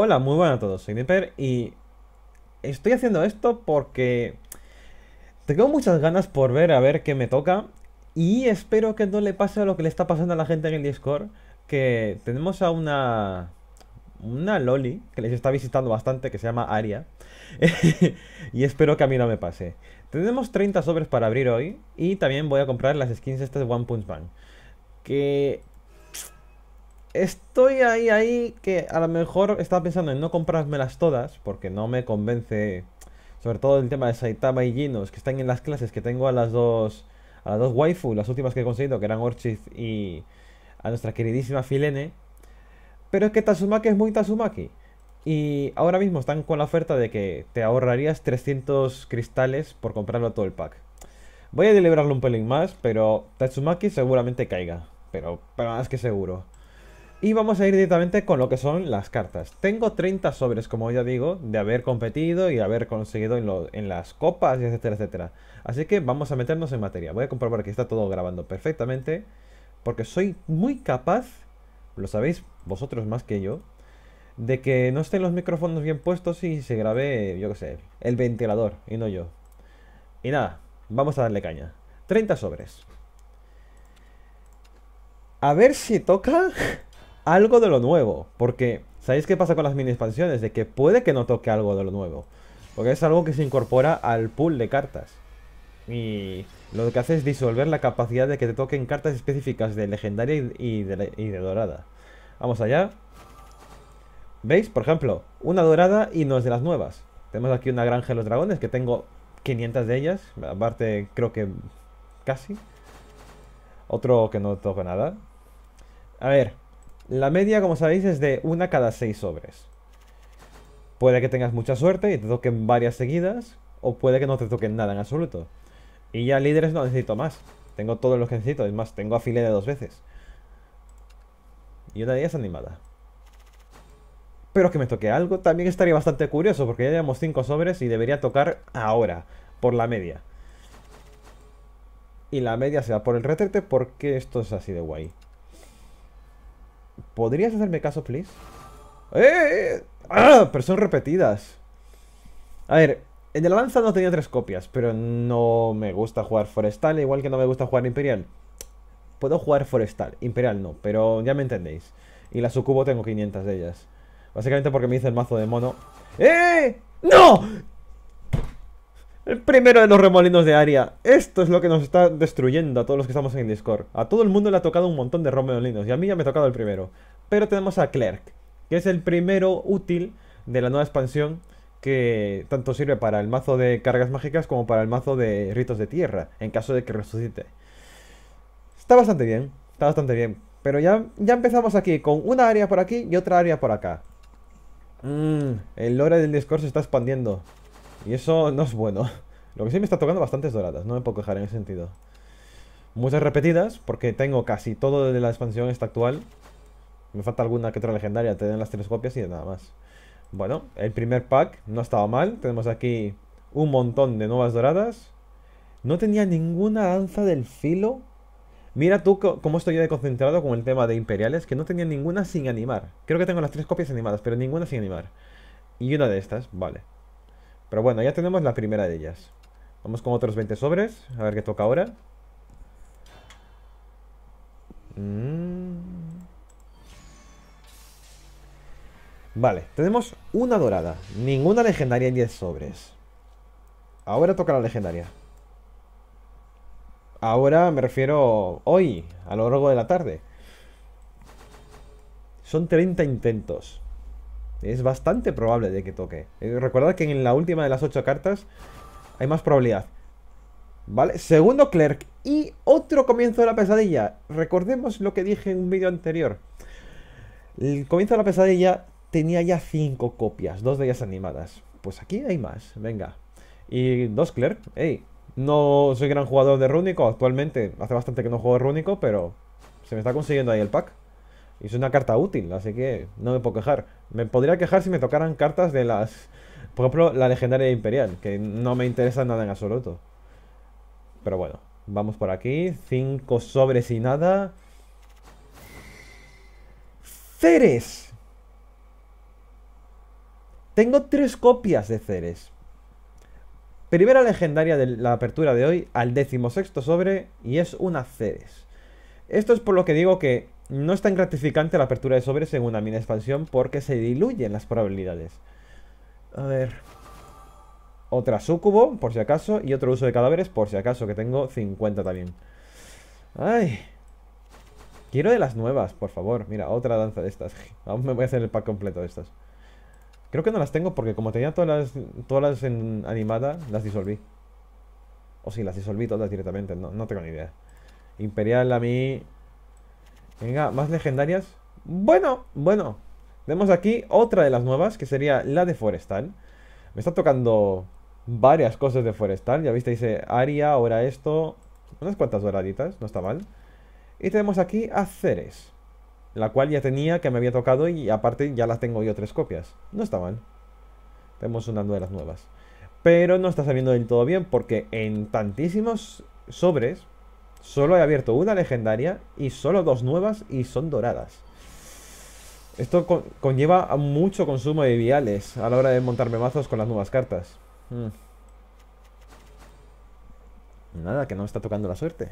Hola, muy buenas a todos, soy Nipper y estoy haciendo esto porque tengo muchas ganas por ver a ver qué me toca y espero que no le pase lo que le está pasando a la gente en el Discord, que tenemos a una una loli que les está visitando bastante que se llama Aria y espero que a mí no me pase. Tenemos 30 sobres para abrir hoy y también voy a comprar las skins estas de One Punch Man que Estoy ahí, ahí, que a lo mejor estaba pensando en no comprármelas todas, porque no me convence, sobre todo el tema de Saitama y Ginos, que están en las clases, que tengo a las dos, a las dos waifu, las últimas que he conseguido, que eran Orchid y a nuestra queridísima Filene. Pero es que Tatsumaki es muy Tatsumaki. Y ahora mismo están con la oferta de que te ahorrarías 300 cristales por comprarlo todo el pack. Voy a deliberarlo un pelín más, pero Tatsumaki seguramente caiga. Pero, pero más que seguro. Y vamos a ir directamente con lo que son las cartas. Tengo 30 sobres, como ya digo, de haber competido y haber conseguido en, las copas, etcétera, etcétera. Así que vamos a meternos en materia. Voy a comprobar que está todo grabando perfectamente, porque soy muy capaz, lo sabéis vosotros más que yo, de que no estén los micrófonos bien puestos y se grabe, yo qué sé, el ventilador y no yo. Y nada, vamos a darle caña. 30 sobres. A ver si toca... algo de lo nuevo. Porque, ¿sabéis qué pasa con las mini expansiones? De que puede que no toque algo de lo nuevo. Porque es algo que se incorpora al pool de cartas. Y lo que hace es disolver la capacidad de que te toquen cartas específicas de legendaria y de, dorada. Vamos allá. ¿Veis? Por ejemplo, una dorada y no es de las nuevas. Tenemos aquí una granja de los dragones que tengo 500 de ellas. Aparte, creo que casi. Otro que no toca nada. A ver, la media, como sabéis, es de una cada seis sobres. Puede que tengas mucha suerte y te toquen varias seguidas, o puede que no te toquen nada en absoluto. Y ya líderes no necesito más. Tengo todos los que necesito, es más, tengo afilé de dos veces. Y una de ellas animada. Pero que me toque algo también estaría bastante curioso, porque ya llevamos cinco sobres y debería tocar ahora, por la media. Y la media se va por el retrete porque esto es así de guay. ¿Podrías hacerme caso, please? ¡Eh! eh, eh! ¡Ah! Personas repetidas. A ver, en el lanza no tenía tres copias, pero no me gusta jugar forestal, igual que no me gusta jugar imperial. Puedo jugar forestal, imperial no, pero ya me entendéis. Y la sucubo tengo 500 de ellas. Básicamente porque me hice el mazo de mono. ¡Eh! ¡No! El primero de los remolinos de área. Esto es lo que nos está destruyendo a todos los que estamos en Discord. A todo el mundo le ha tocado un montón de remolinos y a mí ya me ha tocado el primero. Pero tenemos a Clerk, que es el primero útil de la nueva expansión que tanto sirve para el mazo de cargas mágicas como para el mazo de ritos de tierra, en caso de que resucite. Está bastante bien, está bastante bien. Pero ya, ya empezamos aquí, con una área por aquí y otra área por acá. Mmm, el lore del Discord se está expandiendo. Y eso no es bueno. Lo que sí me está tocando bastantes doradas, no me puedo quejar en ese sentido. Muchas repetidas, porque tengo casi todo de la expansión esta actual. Me falta alguna que otra legendaria, te den las tres copias y nada más. Bueno, el primer pack no ha estado mal. Tenemos aquí un montón de nuevas doradas. No tenía ninguna danza del filo. Mira tú cómo estoy yo de concentrado con el tema de imperiales, que no tenía ninguna sin animar. Creo que tengo las tres copias animadas, pero ninguna sin animar. Y una de estas, vale. Pero bueno, ya tenemos la primera de ellas. Vamos con otros 20 sobres. A ver qué toca ahora. Mm. Vale, tenemos una dorada. Ninguna legendaria en 10 sobres. Ahora toca la legendaria. Ahora me refiero hoy, a lo largo de la tarde. Son 30 intentos. Es bastante probable de que toque. Eh, Recuerda que en la última de las ocho cartas hay más probabilidad. ¿Vale? Segundo Clerk y otro comienzo de la pesadilla. Recordemos lo que dije en un vídeo anterior. El comienzo de la pesadilla tenía ya cinco copias, dos de ellas animadas. Pues aquí hay más, venga. Y dos Clerk, Ey no soy gran jugador de Rúnico actualmente. Hace bastante que no juego Runico Rúnico, pero se me está consiguiendo ahí el pack. Y es una carta útil, así que no me puedo quejar. Me podría quejar si me tocaran cartas de las... Por ejemplo, la legendaria imperial, que no me interesa nada en absoluto. Pero bueno, vamos por aquí. Cinco sobres y nada. ¡Ceres! Tengo tres copias de Ceres. Primera legendaria de la apertura de hoy, al decimosexto sobre, y es una Ceres. Esto es por lo que digo que no es tan gratificante la apertura de sobres en una mina expansión porque se diluyen las probabilidades. A ver... Otra sucubo, por si acaso, y otro uso de cadáveres, por si acaso, que tengo 50 también. Ay... Quiero de las nuevas, por favor. Mira, otra danza de estas. Aún me voy a hacer el pack completo de estas. Creo que no las tengo porque como tenía todas las, todas las en animada, las disolví. O sí, las disolví todas directamente, no, no tengo ni idea. Imperial a mí Venga, más legendarias. Bueno, bueno. Vemos aquí otra de las nuevas, que sería la de Forestal. Me está tocando varias cosas de Forestal. Ya viste, dice Aria, ahora esto. Unas cuantas doraditas, no está mal. Y tenemos aquí a Ceres. La cual ya tenía, que me había tocado y aparte ya las tengo yo tres copias. No está mal. Tenemos una de las nuevas. Pero no está saliendo del todo bien porque en tantísimos sobres Solo he abierto una legendaria y solo dos nuevas y son doradas. Esto conlleva mucho consumo de viales a la hora de montarme mazos con las nuevas cartas. Hmm. Nada, que no me está tocando la suerte.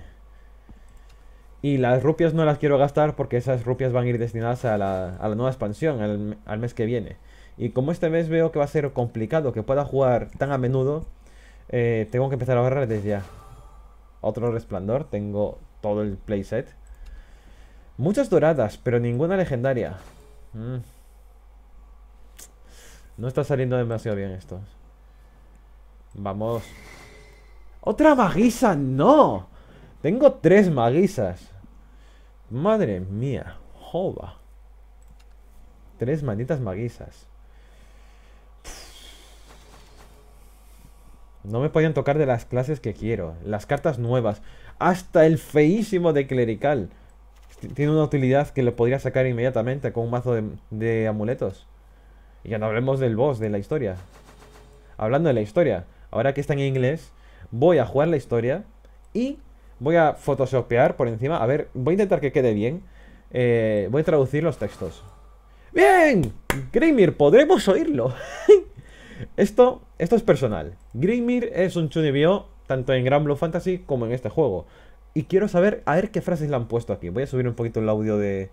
Y las rupias no las quiero gastar porque esas rupias van a ir destinadas a la, nueva expansión, al, mes que viene. Y como este mes veo que va a ser complicado que pueda jugar tan a menudo, eh, tengo que empezar a ahorrar desde ya. Otro resplandor, tengo todo el playset. Muchas doradas, pero ninguna legendaria. Mm. No está saliendo demasiado bien esto. Vamos. ¡Otra maguisa! ¡No! Tengo tres maguisas. Madre mía. Jova. Tres manitas maguisas. No me podían tocar de las clases que quiero. Las cartas nuevas. Hasta el feísimo de clerical. Tiene una utilidad que lo podría sacar inmediatamente con un mazo de, amuletos. Y ya no hablemos del boss, de la historia. Hablando de la historia. Ahora que está en inglés, voy a jugar la historia y voy a photoshopear por encima. A ver, voy a intentar que quede bien. Eh, voy a traducir los textos. ¡Bien! Grimir, podremos oírlo. Esto, esto es personal. Grimir es un chunibio tanto en Gran Blue Fantasy como en este juego. Y quiero saber, a ver qué frases le han puesto aquí. Voy a subir un poquito el audio de,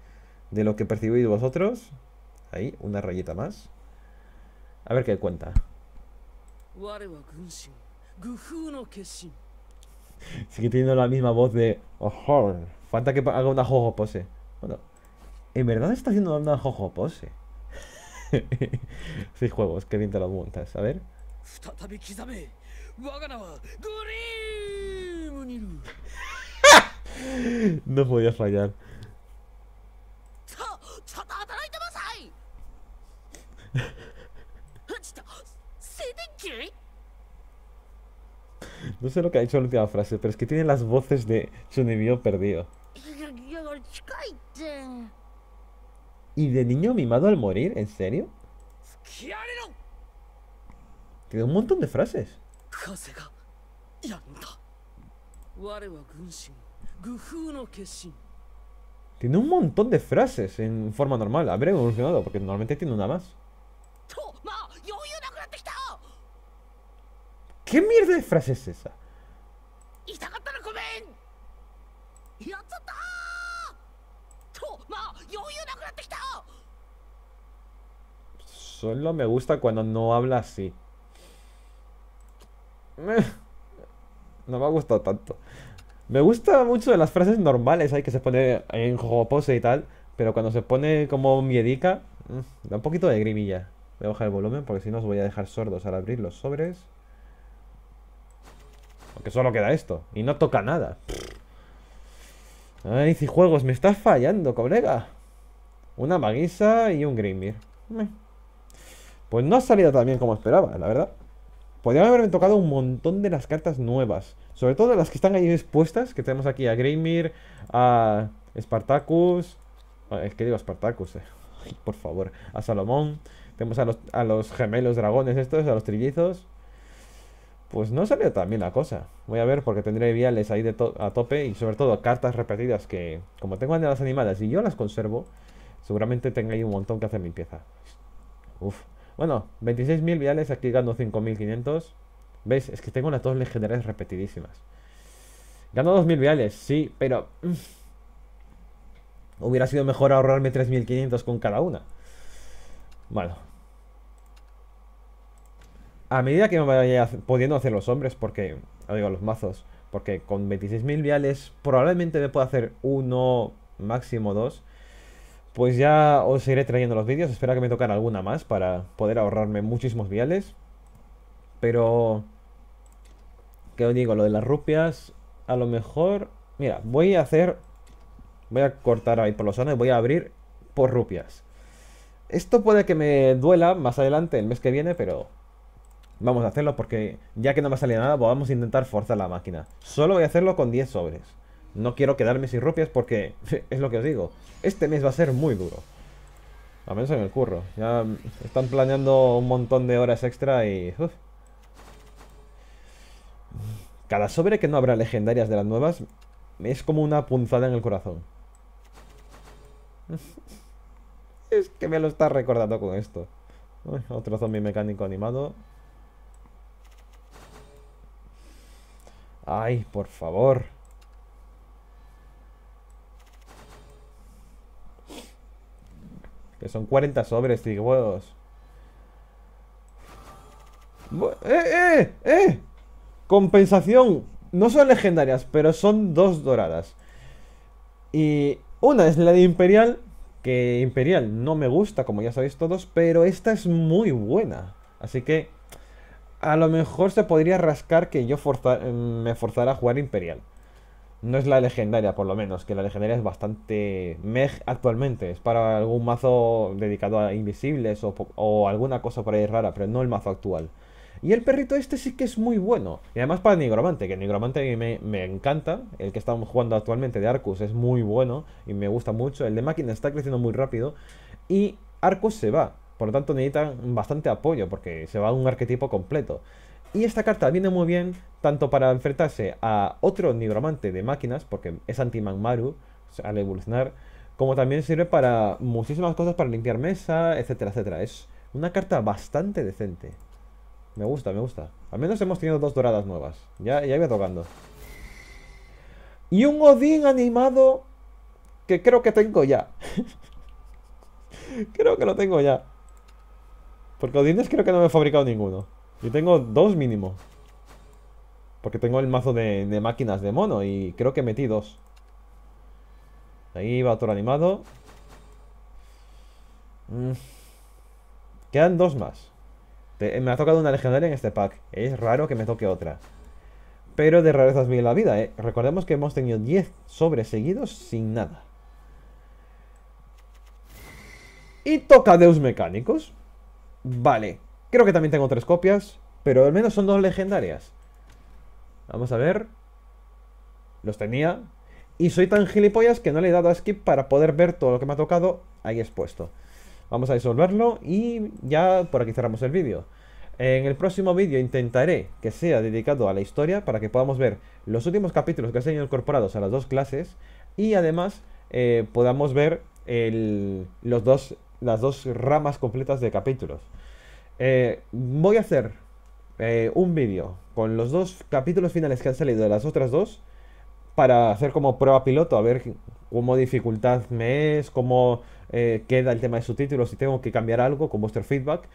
lo que percibís vosotros. Ahí, una rayita más. A ver qué cuenta. Sigue teniendo la misma voz de... Oh, falta que haga una jojo pose. Bueno, en verdad está haciendo una jojo pose. sí, juegos, que bien te lo montas. A ver. no podía fallar. No sé lo que ha dicho la última frase, pero es que tiene las voces de su enemigo perdido. ¿Y de niño mimado al morir? ¿En serio? Tiene un montón de frases. Tiene un montón de frases en forma normal. habré evolucionado, porque normalmente tiene una más. ¿Qué mierda de frase es esa? Solo me gusta cuando no habla así. No me ha gustado tanto. Me gusta mucho de las frases normales, hay que se pone en pose y tal. Pero cuando se pone como miedica, mm, da un poquito de grimilla. Voy a bajar el volumen porque si no os voy a dejar sordos al abrir los sobres. Porque solo queda esto. Y no toca nada. Ay, si juegos, me está fallando, colega. Una maguisa y un grimir. Mm. Pues no ha salido tan bien como esperaba, la verdad. Podrían haberme tocado un montón de las cartas nuevas. Sobre todo las que están ahí expuestas, que tenemos aquí a Greymir, a Spartacus... Ah, es que digo Spartacus, eh. por favor. A Salomón. Tenemos a los, gemelos dragones estos, a los trillizos. Pues no salió tan bien la cosa. Voy a ver porque tendré viales ahí de a tope y sobre todo cartas repetidas que, como tengo las animadas y yo las conservo, seguramente tenga ahí un montón que hacer limpieza. Uf, bueno, 26.000 viales, aquí gano 5.500. ¿Veis? Es que tengo las dos legendarias repetidísimas. Gano 2.000 viales, sí, pero... Mm, hubiera sido mejor ahorrarme 3.500 con cada una. Bueno. A medida que me vaya pudiendo hacer los hombres, porque... Digo, los mazos. Porque con 26.000 viales probablemente me pueda hacer uno, máximo dos. Pues ya os iré trayendo los vídeos. Espera que me tocan alguna más para poder ahorrarme muchísimos viales. Pero... ¿Qué os digo? Lo de las rupias... A lo mejor... Mira, voy a hacer... Voy a cortar ahí por los y Voy a abrir por rupias. Esto puede que me duela más adelante, el mes que viene, pero... Vamos a hacerlo porque ya que no me sale nada, vamos a intentar forzar la máquina. Solo voy a hacerlo con 10 sobres. No quiero quedarme sin rupias porque es lo que os digo. Este mes va a ser muy duro. A menos en el curro. Ya están planeando un montón de horas extra y... Cada sobre que no habrá legendarias de las nuevas es como una punzada en el corazón. Es que me lo está recordando con esto. otro zombie mecánico animado. Ay, por favor. son 40 sobres, tío. Huevos. ¡Eh, eh, eh! Compensación. No son legendarias, pero son dos doradas. Y una es la de Imperial, que Imperial no me gusta, como ya sabéis todos, pero esta es muy buena. Así que a lo mejor se podría rascar que yo me forzara a jugar Imperial. No es la legendaria, por lo menos, que la legendaria es bastante meh actualmente. Es para algún mazo dedicado a invisibles o, alguna cosa por ahí rara, pero no el mazo actual. Y el perrito este sí que es muy bueno. Y además para Nigromante, que Nigromante me, me encanta. El que estamos jugando actualmente de Arcus es muy bueno y me gusta mucho. El de Máquina está creciendo muy rápido. Y Arcus se va. Por lo tanto necesitan bastante apoyo porque se va un arquetipo completo. Y esta carta viene muy bien tanto para enfrentarse a otro nigromante de máquinas, porque es anti-Magmaru al evolucionar, como también sirve para muchísimas cosas, para limpiar mesa, etcétera, etcétera. Es una carta bastante decente. Me gusta, me gusta. Al menos hemos tenido dos doradas nuevas. Ya, ya iba tocando. Y un Odín animado que creo que tengo ya. creo que lo tengo ya. Porque es creo que no me he fabricado ninguno. Yo tengo dos mínimo. Porque tengo el mazo de, máquinas de mono y creo que metí dos. Ahí va otro animado. Mm. Quedan dos más. me ha tocado una legendaria en este pack. Es raro que me toque otra. Pero de rarezas bien la vida, ¿eh? Recordemos que hemos tenido 10 sobres seguidos sin nada. Y toca Deus Mecánicos. Vale, Creo que también tengo tres copias, pero al menos son dos legendarias. Vamos a ver. Los tenía. Y soy tan gilipollas que no le he dado a skip para poder ver todo lo que me ha tocado ahí expuesto. Vamos a disolverlo y ya por aquí cerramos el vídeo. En el próximo vídeo intentaré que sea dedicado a la historia para que podamos ver los últimos capítulos que se han incorporado a las dos clases y además eh, podamos ver los dos, las dos ramas completas de capítulos. Eh, voy a hacer eh, un vídeo con los dos capítulos finales que han salido de las otras dos para hacer como prueba piloto, a ver cómo dificultad me es, cómo eh, queda el tema de subtítulos, si tengo que cambiar algo con vuestro feedback.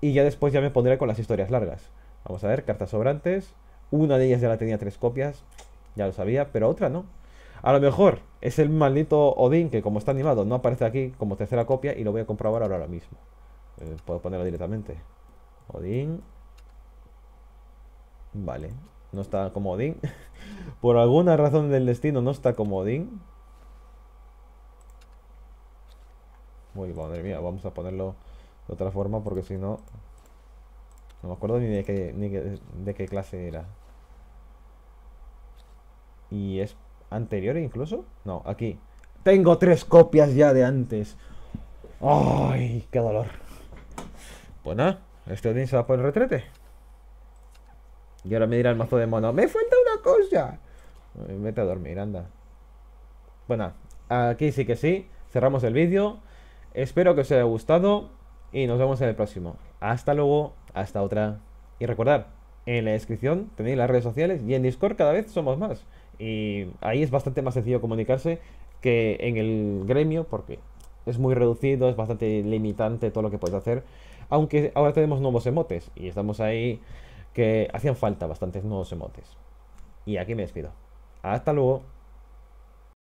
Y ya después ya me pondré con las historias largas. Vamos a ver, cartas sobrantes. Una de ellas ya la tenía tres copias, ya lo sabía, pero otra no. A lo mejor es el maldito Odín que como está animado no aparece aquí como tercera copia y lo voy a comprobar ahora mismo. Eh, puedo ponerlo directamente. Odín. Vale. No está como Odín. Por alguna razón del destino no está como Odín. Uy, madre mía, vamos a ponerlo de otra forma porque si no... No me acuerdo ni de qué, ni de qué clase era. ¿Y es anterior incluso? No, aquí. Tengo tres copias ya de antes. ¡Ay, qué dolor! Bueno, pues este Odin se va por el retrete. Y ahora me dirá el mazo de mono. ¡Me falta una cosa! Vete a dormir, anda. Bueno, pues aquí sí que sí. Cerramos el vídeo. Espero que os haya gustado. Y nos vemos en el próximo. Hasta luego, hasta otra. Y recordad, en la descripción tenéis las redes sociales y en Discord cada vez somos más. Y ahí es bastante más sencillo comunicarse que en el gremio porque es muy reducido, es bastante limitante todo lo que puedes hacer. Aunque ahora tenemos nuevos emotes y estamos ahí que hacían falta bastantes nuevos emotes. Y aquí me despido. Hasta luego.